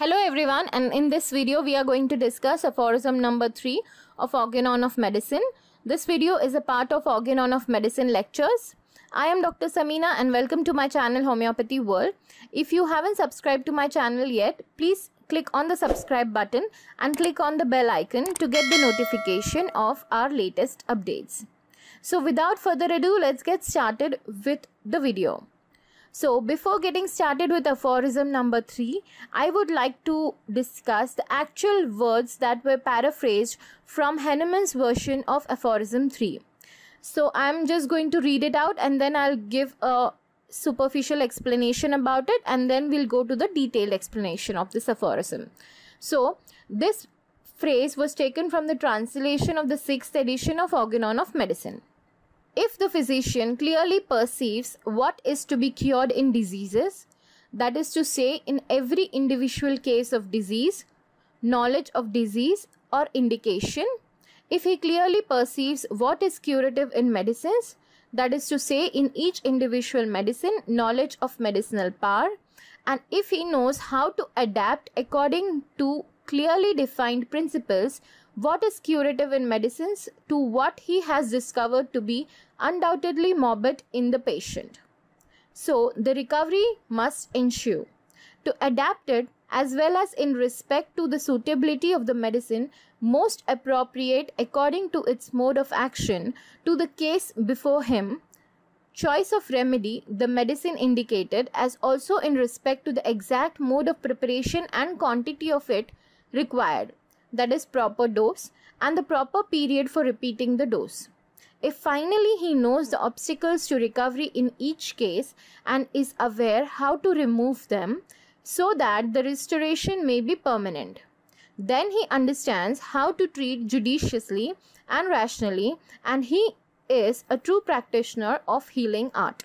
Hello everyone and in this video we are going to discuss aphorism number 3 of Organon of Medicine. This video is a part of Organon of Medicine lectures. I am Dr. Samina and welcome to my channel Homeopathy World. If you haven't subscribed to my channel yet, please click on the subscribe button and click on the bell icon to get the notification of our latest updates. So without further ado, let's get started with the video. So, before getting started with aphorism number 3, I would like to discuss the actual words that were paraphrased from Henneman's version of aphorism 3. So, I'm just going to read it out and then I'll give a superficial explanation about it and then we'll go to the detailed explanation of this aphorism. So, this phrase was taken from the translation of the 6th edition of Organon of Medicine. If the physician clearly perceives what is to be cured in diseases, that is to say, in every individual case of disease, knowledge of disease or indication, if he clearly perceives what is curative in medicines, that is to say, in each individual medicine, knowledge of medicinal power, and if he knows how to adapt according to clearly defined principles, what is curative in medicines to what he has discovered to be undoubtedly morbid in the patient. So, the recovery must ensue. To adapt it as well as in respect to the suitability of the medicine most appropriate according to its mode of action to the case before him, choice of remedy, the medicine indicated, as also in respect to the exact mode of preparation and quantity of it required, that is, proper dose, and the proper period for repeating the dose. If finally he knows the obstacles to recovery in each case and is aware how to remove them so that the restoration may be permanent, then he understands how to treat judiciously and rationally and he is a true practitioner of healing art.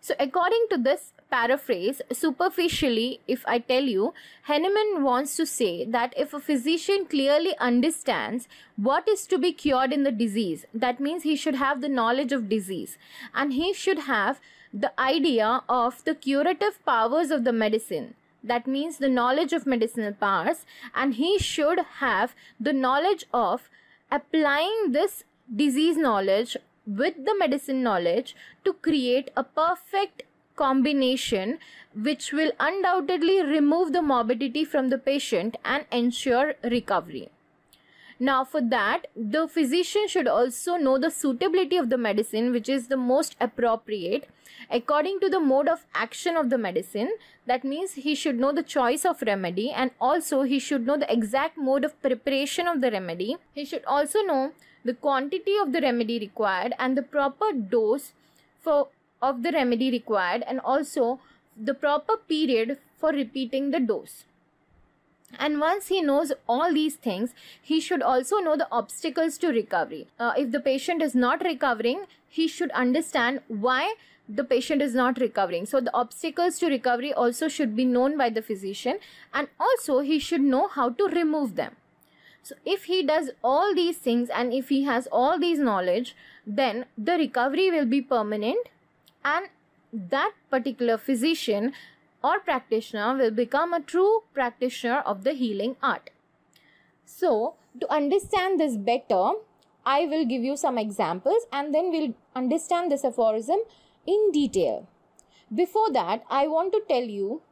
So, according to this paraphrase superficially if I tell you, Henneman wants to say that if a physician clearly understands what is to be cured in the disease, that means he should have the knowledge of disease and he should have the idea of the curative powers of the medicine that means the knowledge of medicinal powers and he should have the knowledge of applying this disease knowledge with the medicine knowledge to create a perfect combination which will undoubtedly remove the morbidity from the patient and ensure recovery. Now, for that, the physician should also know the suitability of the medicine, which is the most appropriate according to the mode of action of the medicine. That means he should know the choice of remedy and also he should know the exact mode of preparation of the remedy. He should also know the quantity of the remedy required and the proper dose for of the remedy required and also the proper period for repeating the dose. And once he knows all these things, he should also know the obstacles to recovery. Uh, if the patient is not recovering, he should understand why the patient is not recovering. So, the obstacles to recovery also should be known by the physician, and also he should know how to remove them. So, if he does all these things and if he has all these knowledge, then the recovery will be permanent and that particular physician or practitioner will become a true practitioner of the healing art. So, to understand this better, I will give you some examples and then we'll understand this aphorism in detail. Before that, I want to tell you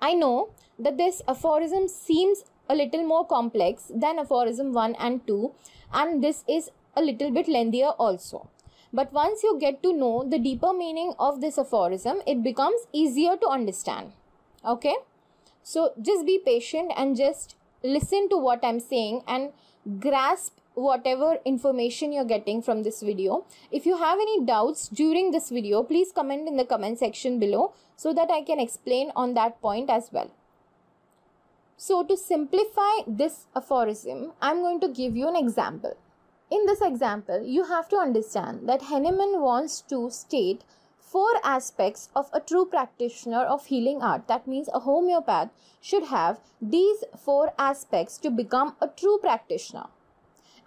I know that this aphorism seems a little more complex than aphorism 1 and 2 and this is a little bit lengthier also. But once you get to know the deeper meaning of this aphorism, it becomes easier to understand. Okay? So just be patient and just listen to what I'm saying and grasp whatever information you're getting from this video. If you have any doubts during this video, please comment in the comment section below so that I can explain on that point as well. So to simplify this aphorism, I'm going to give you an example. In this example, you have to understand that Henneman wants to state four aspects of a true practitioner of healing art. That means a homeopath should have these four aspects to become a true practitioner.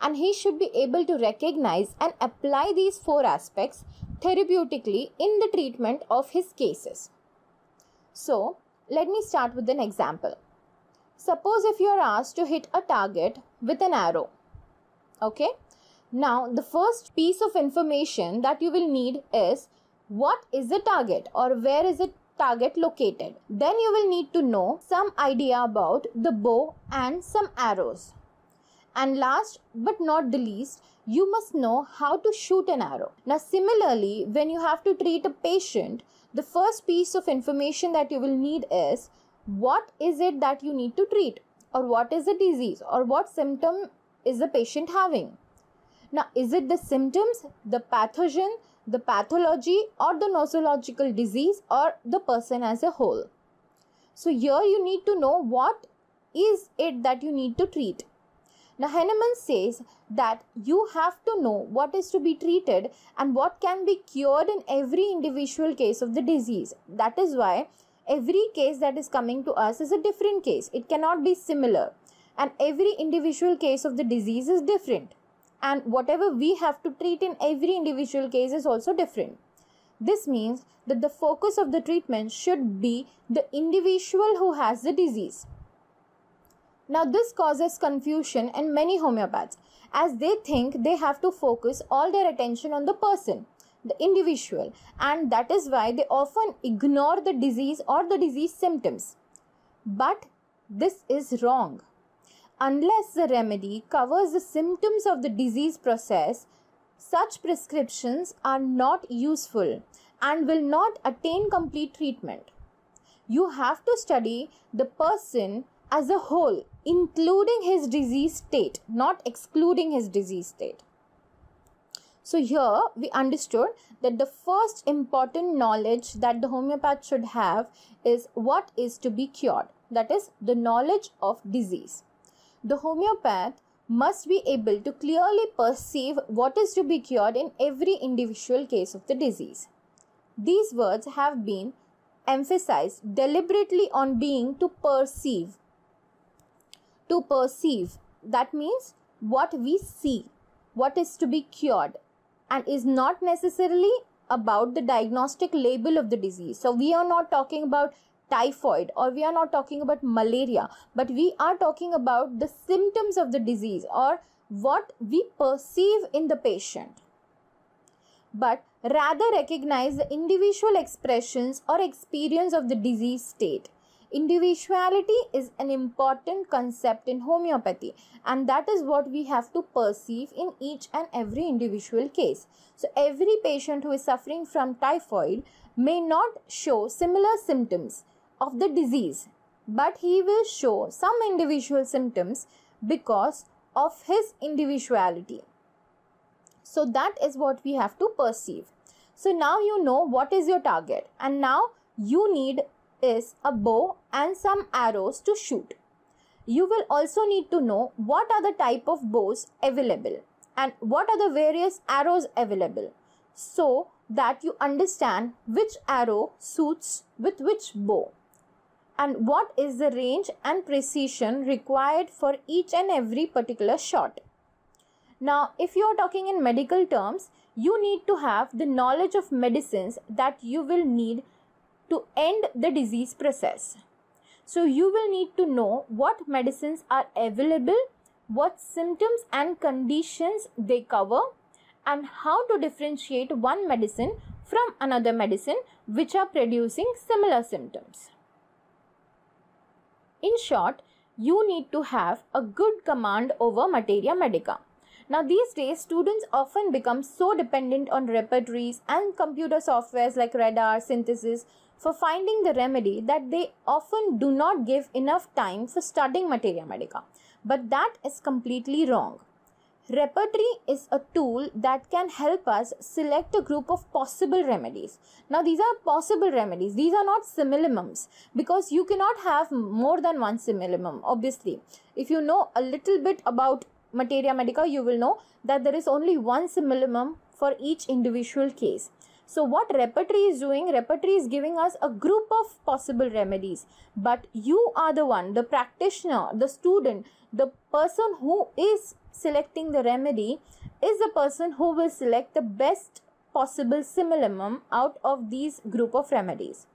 And he should be able to recognize and apply these four aspects therapeutically in the treatment of his cases. So, let me start with an example. Suppose if you are asked to hit a target with an arrow, okay? Now, the first piece of information that you will need is what is the target or where is the target located. Then you will need to know some idea about the bow and some arrows. And last but not the least, you must know how to shoot an arrow. Now, similarly, when you have to treat a patient, the first piece of information that you will need is what is it that you need to treat, or what is the disease, or what symptom is the patient having. Now, is it the symptoms, the pathogen, the pathology, or the nosological disease, or the person as a whole? So, here you need to know what is it that you need to treat. Now, Henneman says that you have to know what is to be treated and what can be cured in every individual case of the disease. That is why every case that is coming to us is a different case, it cannot be similar, and every individual case of the disease is different and whatever we have to treat in every individual case is also different. This means that the focus of the treatment should be the individual who has the disease. Now, this causes confusion in many homeopaths as they think they have to focus all their attention on the person, the individual, and that is why they often ignore the disease or the disease symptoms. But this is wrong. Unless the remedy covers the symptoms of the disease process, such prescriptions are not useful and will not attain complete treatment. You have to study the person as a whole, including his disease state, not excluding his disease state. So, here we understood that the first important knowledge that the homeopath should have is what is to be cured, that is, the knowledge of disease the homeopath must be able to clearly perceive what is to be cured in every individual case of the disease. These words have been emphasized deliberately on being to perceive. To perceive, that means what we see, what is to be cured, and is not necessarily about the diagnostic label of the disease. So, we are not talking about typhoid or we are not talking about malaria but we are talking about the symptoms of the disease or what we perceive in the patient but rather recognize the individual expressions or experience of the disease state individuality is an important concept in homeopathy and that is what we have to perceive in each and every individual case so every patient who is suffering from typhoid may not show similar symptoms of the disease, but he will show some individual symptoms because of his individuality. So that is what we have to perceive. So now you know what is your target, and now you need is a bow and some arrows to shoot. You will also need to know what are the type of bows available and what are the various arrows available so that you understand which arrow suits with which bow and what is the range and precision required for each and every particular shot. Now, if you are talking in medical terms, you need to have the knowledge of medicines that you will need to end the disease process. So, you will need to know what medicines are available, what symptoms and conditions they cover, and how to differentiate one medicine from another medicine which are producing similar symptoms. In short, you need to have a good command over materia medica. Now, these days, students often become so dependent on repertories and computer softwares like radar, synthesis for finding the remedy that they often do not give enough time for studying materia medica. But that is completely wrong. Repertory is a tool that can help us select a group of possible remedies. Now, these are possible remedies. These are not similimums because you cannot have more than one similimum, obviously. If you know a little bit about materia medica, you will know that there is only one similimum for each individual case. So, what repertory is doing, repertory is giving us a group of possible remedies, but you are the one, the practitioner, the student the person who is selecting the remedy is the person who will select the best possible similimum out of these group of remedies.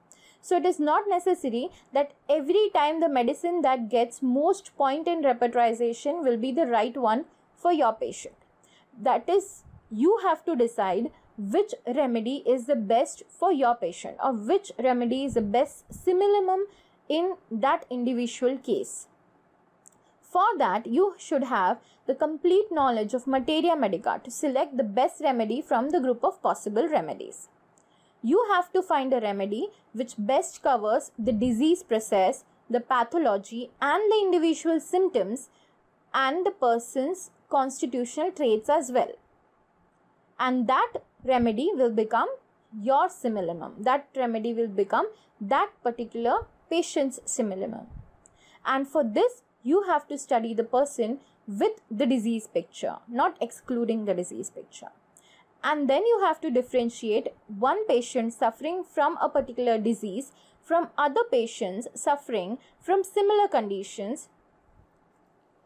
So it is not necessary that every time the medicine that gets most point in repertorization will be the right one for your patient. That is, you have to decide which remedy is the best for your patient or which remedy is the best similimum in that individual case. For that, you should have the complete knowledge of materia medica to select the best remedy from the group of possible remedies. You have to find a remedy which best covers the disease process, the pathology and the individual symptoms and the person's constitutional traits as well. And that remedy will become your similinum. That remedy will become that particular patient's similinum. And for this, you have to study the person with the disease picture, not excluding the disease picture. And then you have to differentiate one patient suffering from a particular disease from other patients suffering from similar conditions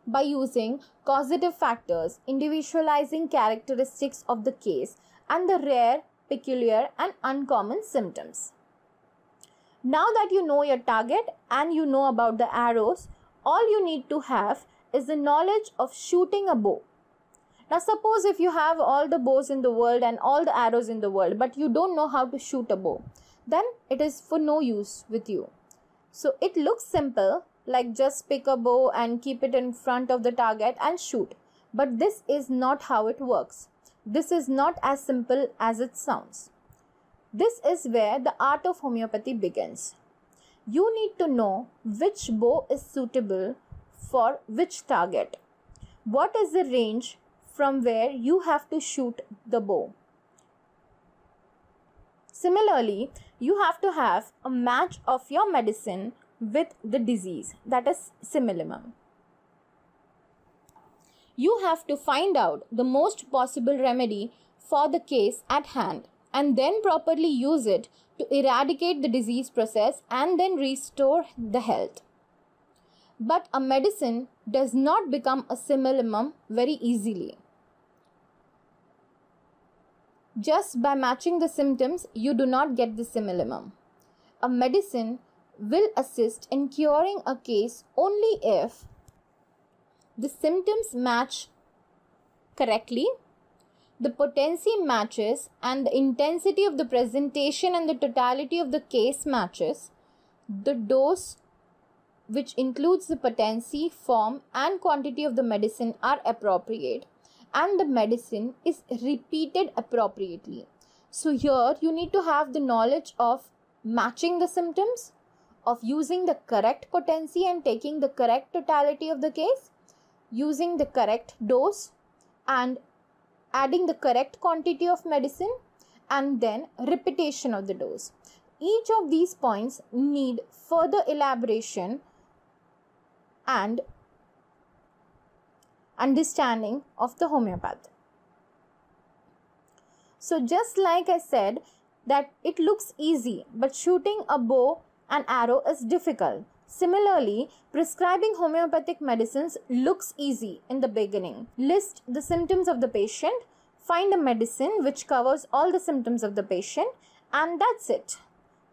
by using causative factors, individualizing characteristics of the case, and the rare, peculiar, and uncommon symptoms. Now that you know your target and you know about the arrows, all you need to have is the knowledge of shooting a bow. Now, suppose if you have all the bows in the world and all the arrows in the world, but you don't know how to shoot a bow, then it is for no use with you. So, it looks simple, like just pick a bow and keep it in front of the target and shoot. But this is not how it works. This is not as simple as it sounds. This is where the art of homeopathy begins you need to know which bow is suitable for which target. What is the range from where you have to shoot the bow? Similarly, you have to have a match of your medicine with the disease that is similimum. You have to find out the most possible remedy for the case at hand and then properly use it to eradicate the disease process and then restore the health. But a medicine does not become a similimum very easily. Just by matching the symptoms, you do not get the similimum. A medicine will assist in curing a case only if the symptoms match correctly the potency matches and the intensity of the presentation and the totality of the case matches, the dose which includes the potency, form, and quantity of the medicine are appropriate, and the medicine is repeated appropriately. So, here you need to have the knowledge of matching the symptoms, of using the correct potency and taking the correct totality of the case, using the correct dose, and adding the correct quantity of medicine, and then repetition of the dose. Each of these points need further elaboration and understanding of the homeopath. So just like I said that it looks easy but shooting a bow and arrow is difficult. Similarly, prescribing homeopathic medicines looks easy in the beginning. List the symptoms of the patient, find a medicine which covers all the symptoms of the patient, and that's it.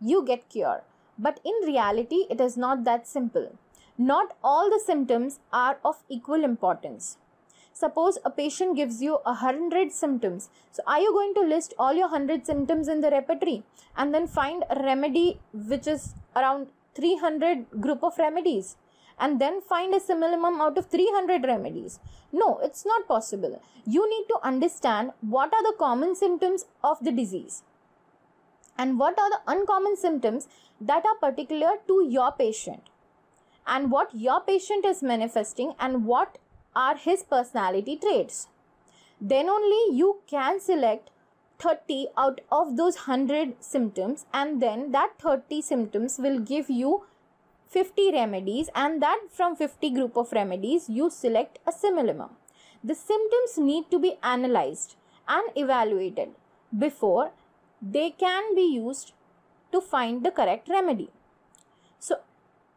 You get cure. But in reality, it is not that simple. Not all the symptoms are of equal importance suppose a patient gives you a hundred symptoms so are you going to list all your hundred symptoms in the repertory and then find a remedy which is around 300 group of remedies and then find a minimum out of 300 remedies. No, it's not possible. You need to understand what are the common symptoms of the disease and what are the uncommon symptoms that are particular to your patient and what your patient is manifesting and what are his personality traits. Then only you can select 30 out of those 100 symptoms and then that 30 symptoms will give you 50 remedies and that from 50 group of remedies you select a similimum. The symptoms need to be analyzed and evaluated before they can be used to find the correct remedy. So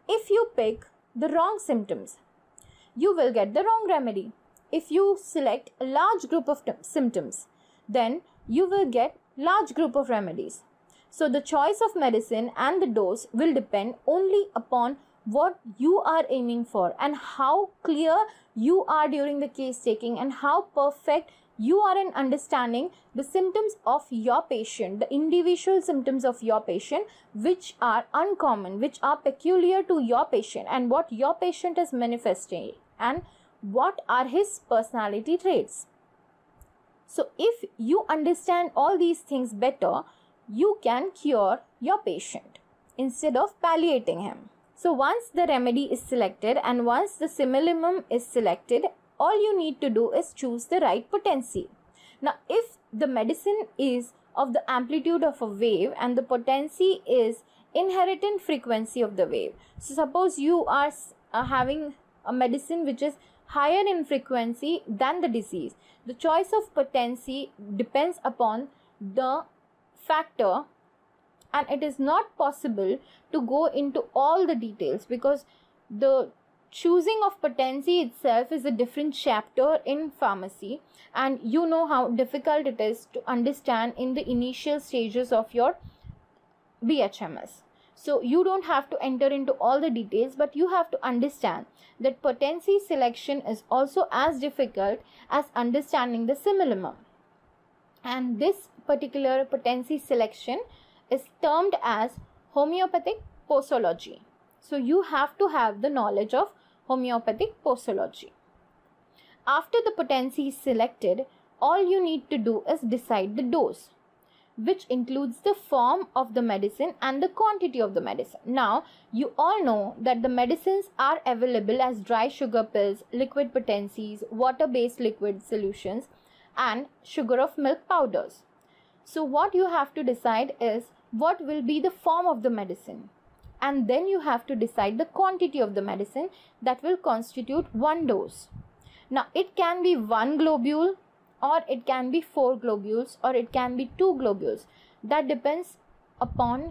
if you pick the wrong symptoms, you will get the wrong remedy. If you select a large group of symptoms, then you will get large group of remedies. So the choice of medicine and the dose will depend only upon what you are aiming for and how clear you are during the case taking and how perfect you are in understanding the symptoms of your patient, the individual symptoms of your patient, which are uncommon, which are peculiar to your patient, and what your patient is manifesting, and what are his personality traits. So, if you understand all these things better, you can cure your patient instead of palliating him. So, once the remedy is selected and once the similimum is selected, all you need to do is choose the right potency. Now, if the medicine is of the amplitude of a wave and the potency is inherent frequency of the wave. So, suppose you are uh, having a medicine which is higher in frequency than the disease. The choice of potency depends upon the factor and it is not possible to go into all the details because the choosing of potency itself is a different chapter in pharmacy and you know how difficult it is to understand in the initial stages of your BHMS. So you don't have to enter into all the details, but you have to understand that potency selection is also as difficult as understanding the similimum. And this particular potency selection is termed as homeopathic posology. So you have to have the knowledge of homeopathic posology. After the potency is selected, all you need to do is decide the dose which includes the form of the medicine and the quantity of the medicine. Now, you all know that the medicines are available as dry sugar pills, liquid potencies, water based liquid solutions, and sugar of milk powders. So, what you have to decide is what will be the form of the medicine, and then you have to decide the quantity of the medicine that will constitute one dose. Now, it can be one globule, or it can be four globules or it can be two globules that depends upon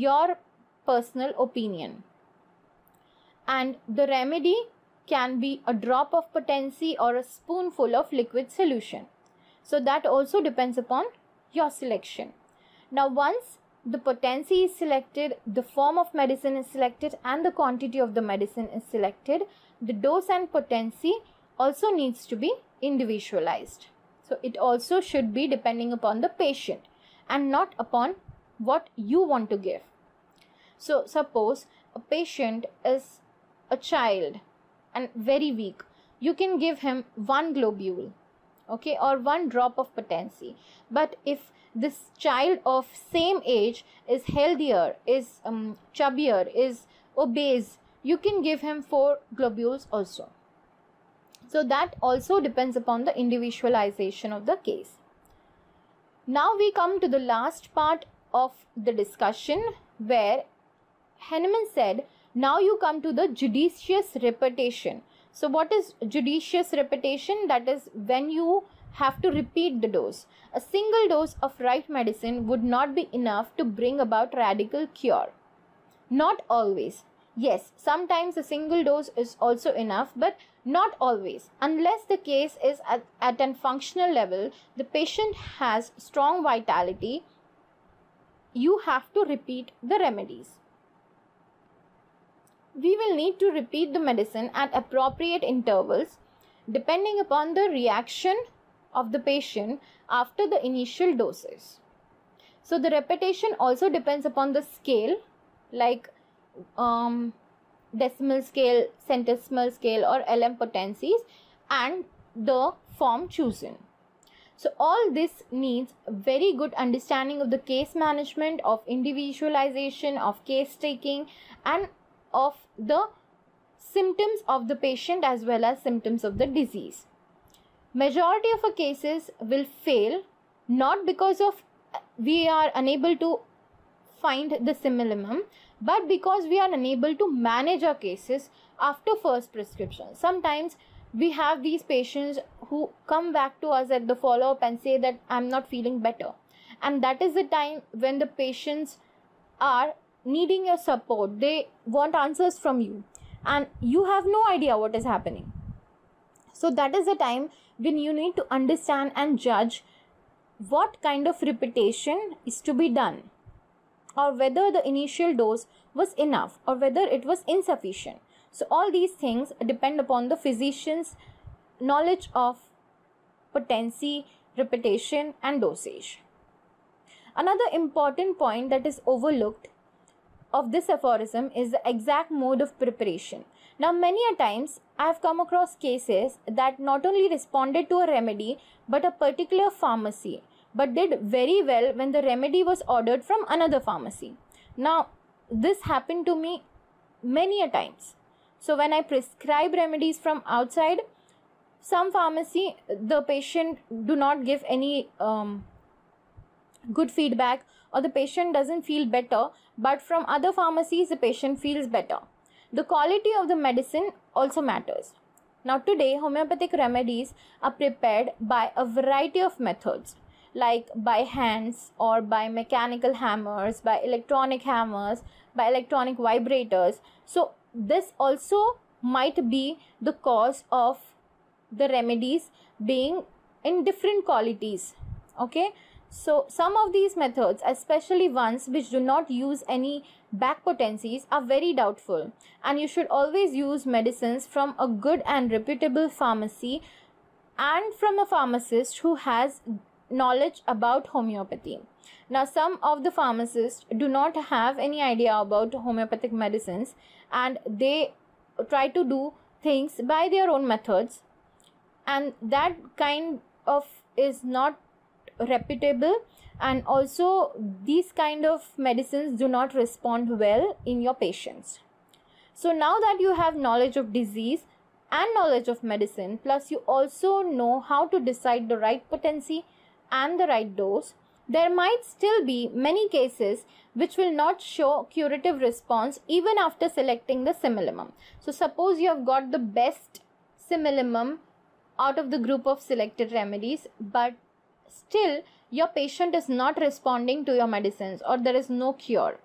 your personal opinion and the remedy can be a drop of potency or a spoonful of liquid solution so that also depends upon your selection now once the potency is selected, the form of medicine is selected, and the quantity of the medicine is selected, the dose and potency also needs to be individualized. So it also should be depending upon the patient and not upon what you want to give. So suppose a patient is a child and very weak. You can give him one globule, okay, or one drop of potency. But if this child of same age is healthier, is um, chubbier, is obese, you can give him four globules also. So that also depends upon the individualization of the case. Now we come to the last part of the discussion where Henneman said, now you come to the judicious repetition. So what is judicious repetition? That is when you have to repeat the dose. A single dose of right medicine would not be enough to bring about radical cure. Not always. Yes, sometimes a single dose is also enough, but not always. Unless the case is at, at a functional level, the patient has strong vitality, you have to repeat the remedies. We will need to repeat the medicine at appropriate intervals depending upon the reaction of the patient after the initial doses. So, the repetition also depends upon the scale, like um, decimal scale, centesimal scale or LM potencies and the form chosen. So all this needs very good understanding of the case management, of individualization, of case taking and of the symptoms of the patient as well as symptoms of the disease. Majority of our cases will fail not because of we are unable to find the similimum but because we are unable to manage our cases after first prescription sometimes we have these patients who come back to us at the follow up and say that i'm not feeling better and that is the time when the patients are needing your support they want answers from you and you have no idea what is happening so that is the time when you need to understand and judge what kind of repetition is to be done or whether the initial dose was enough or whether it was insufficient. So, all these things depend upon the physician's knowledge of potency, repetition, and dosage. Another important point that is overlooked of this aphorism is the exact mode of preparation. Now, many a times I have come across cases that not only responded to a remedy but a particular pharmacy but did very well when the remedy was ordered from another pharmacy. Now, this happened to me many a times. So, when I prescribe remedies from outside, some pharmacy, the patient do not give any um, good feedback or the patient doesn't feel better, but from other pharmacies, the patient feels better. The quality of the medicine also matters. Now, today, homeopathic remedies are prepared by a variety of methods like by hands or by mechanical hammers, by electronic hammers, by electronic vibrators. So, this also might be the cause of the remedies being in different qualities. Okay, so some of these methods, especially ones which do not use any back potencies, are very doubtful. And you should always use medicines from a good and reputable pharmacy and from a pharmacist who has knowledge about homeopathy. Now, some of the pharmacists do not have any idea about homeopathic medicines and they try to do things by their own methods, and that kind of is not reputable. And also, these kind of medicines do not respond well in your patients. So, now that you have knowledge of disease, and knowledge of medicine, plus you also know how to decide the right potency and the right dose, there might still be many cases which will not show curative response even after selecting the similimum. So suppose you have got the best similimum out of the group of selected remedies but still your patient is not responding to your medicines or there is no cure.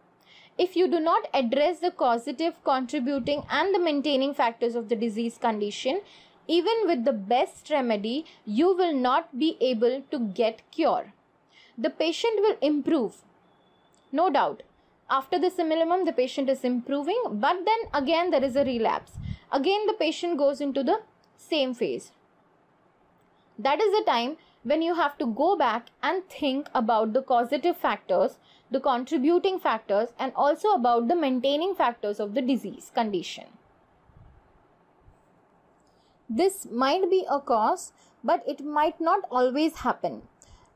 If you do not address the causative, contributing and the maintaining factors of the disease condition, even with the best remedy, you will not be able to get cure. The patient will improve, no doubt. After the similimum, the patient is improving, but then again there is a relapse. Again, the patient goes into the same phase. That is the time when you have to go back and think about the causative factors, the contributing factors, and also about the maintaining factors of the disease condition. This might be a cause, but it might not always happen.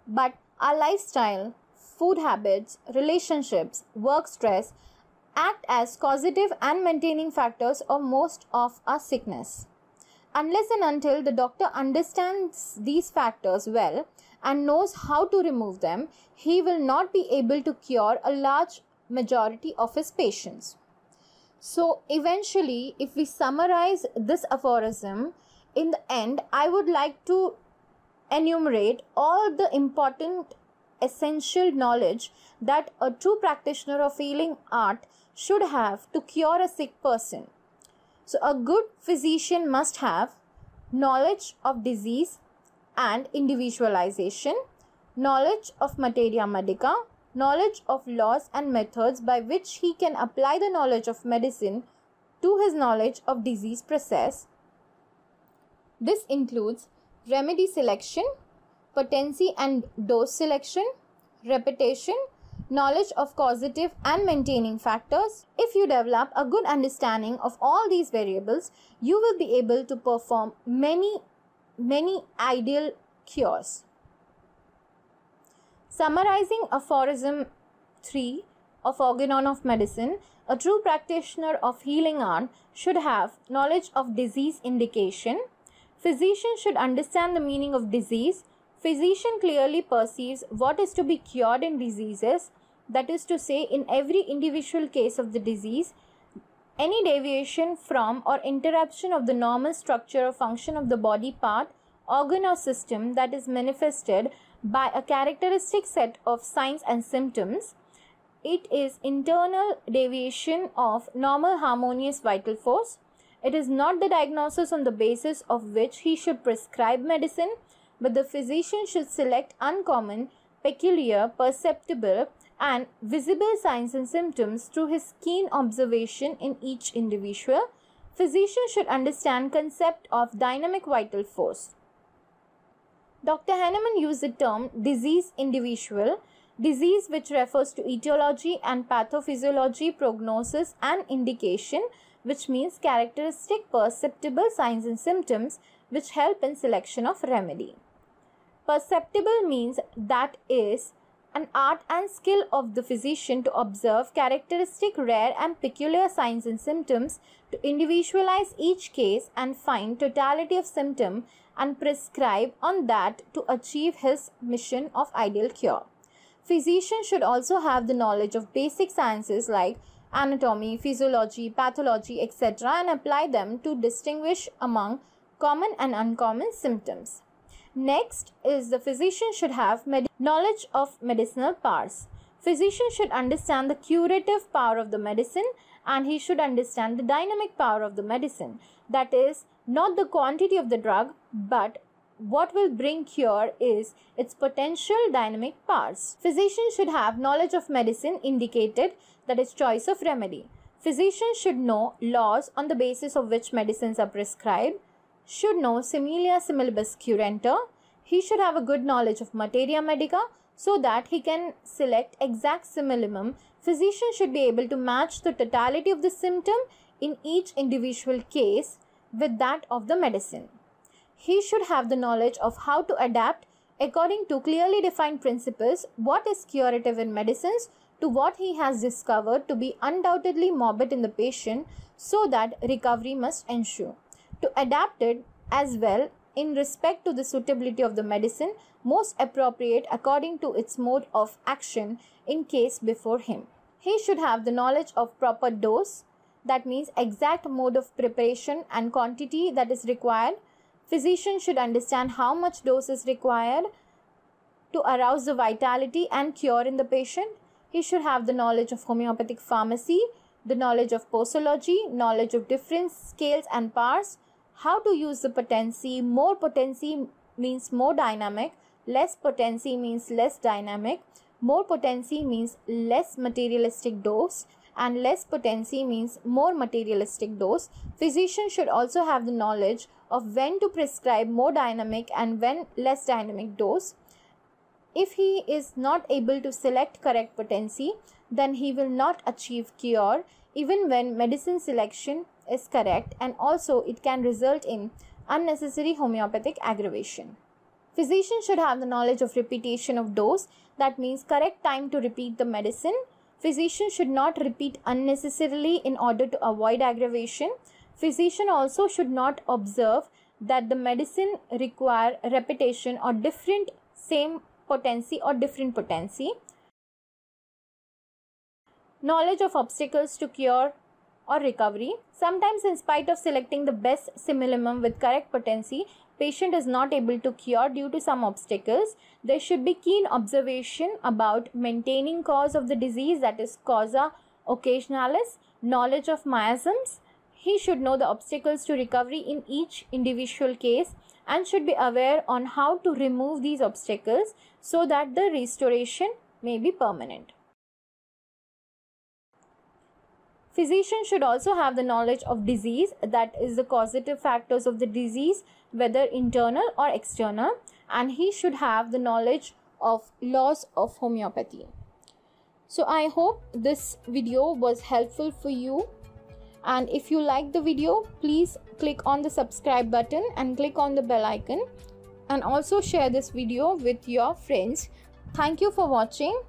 But our lifestyle, food habits, relationships, work stress act as causative and maintaining factors of most of our sickness. Unless and until the doctor understands these factors well and knows how to remove them, he will not be able to cure a large majority of his patients. So, eventually, if we summarize this aphorism, in the end, I would like to enumerate all the important essential knowledge that a true practitioner of healing art should have to cure a sick person. So, a good physician must have knowledge of disease and individualization, knowledge of materia medica, knowledge of laws and methods by which he can apply the knowledge of medicine to his knowledge of disease process, this includes remedy selection, potency and dose selection, repetition, knowledge of causative and maintaining factors. If you develop a good understanding of all these variables, you will be able to perform many, many ideal cures. Summarizing aphorism 3 of Organon of Medicine, a true practitioner of healing art should have knowledge of disease indication, Physician should understand the meaning of disease. Physician clearly perceives what is to be cured in diseases, that is to say, in every individual case of the disease. Any deviation from or interruption of the normal structure or function of the body part, organ, or system that is manifested by a characteristic set of signs and symptoms. It is internal deviation of normal harmonious vital force it is not the diagnosis on the basis of which he should prescribe medicine, but the physician should select uncommon, peculiar, perceptible, and visible signs and symptoms through his keen observation in each individual. Physician should understand concept of dynamic vital force. Dr. Hanneman used the term disease individual, disease which refers to etiology and pathophysiology, prognosis and indication, which means characteristic perceptible signs and symptoms which help in selection of remedy. Perceptible means that is an art and skill of the physician to observe characteristic rare and peculiar signs and symptoms to individualize each case and find totality of symptom and prescribe on that to achieve his mission of ideal cure. Physicians should also have the knowledge of basic sciences like anatomy, physiology, pathology, etc., and apply them to distinguish among common and uncommon symptoms. Next is the physician should have knowledge of medicinal powers. Physician should understand the curative power of the medicine and he should understand the dynamic power of the medicine. That is, not the quantity of the drug, but what will bring cure is its potential dynamic parts. Physicians should have knowledge of medicine indicated that is choice of remedy. Physicians should know laws on the basis of which medicines are prescribed, should know similia similibus curantur. He should have a good knowledge of materia medica so that he can select exact similimum. Physician should be able to match the totality of the symptom in each individual case with that of the medicine he should have the knowledge of how to adapt according to clearly defined principles what is curative in medicines to what he has discovered to be undoubtedly morbid in the patient so that recovery must ensue. To adapt it as well in respect to the suitability of the medicine most appropriate according to its mode of action in case before him. He should have the knowledge of proper dose that means exact mode of preparation and quantity that is required Physician should understand how much dose is required to arouse the vitality and cure in the patient. He should have the knowledge of homeopathic pharmacy, the knowledge of posology, knowledge of different scales and parts, how to use the potency. More potency means more dynamic, less potency means less dynamic, more potency means less materialistic dose, and less potency means more materialistic dose, physician should also have the knowledge of when to prescribe more dynamic and when less dynamic dose. If he is not able to select correct potency, then he will not achieve cure even when medicine selection is correct and also it can result in unnecessary homeopathic aggravation. Physician should have the knowledge of repetition of dose, that means correct time to repeat the medicine Physician should not repeat unnecessarily in order to avoid aggravation. Physician also should not observe that the medicine require repetition or different same potency or different potency. Knowledge of obstacles to cure or recovery. Sometimes in spite of selecting the best similimum with correct potency, patient is not able to cure due to some obstacles, there should be keen observation about maintaining cause of the disease that is causa occasionalis, knowledge of miasms. He should know the obstacles to recovery in each individual case and should be aware on how to remove these obstacles so that the restoration may be permanent. Physician should also have the knowledge of disease, that is the causative factors of the disease, whether internal or external, and he should have the knowledge of laws of homeopathy. So I hope this video was helpful for you. And if you like the video, please click on the subscribe button and click on the bell icon and also share this video with your friends. Thank you for watching.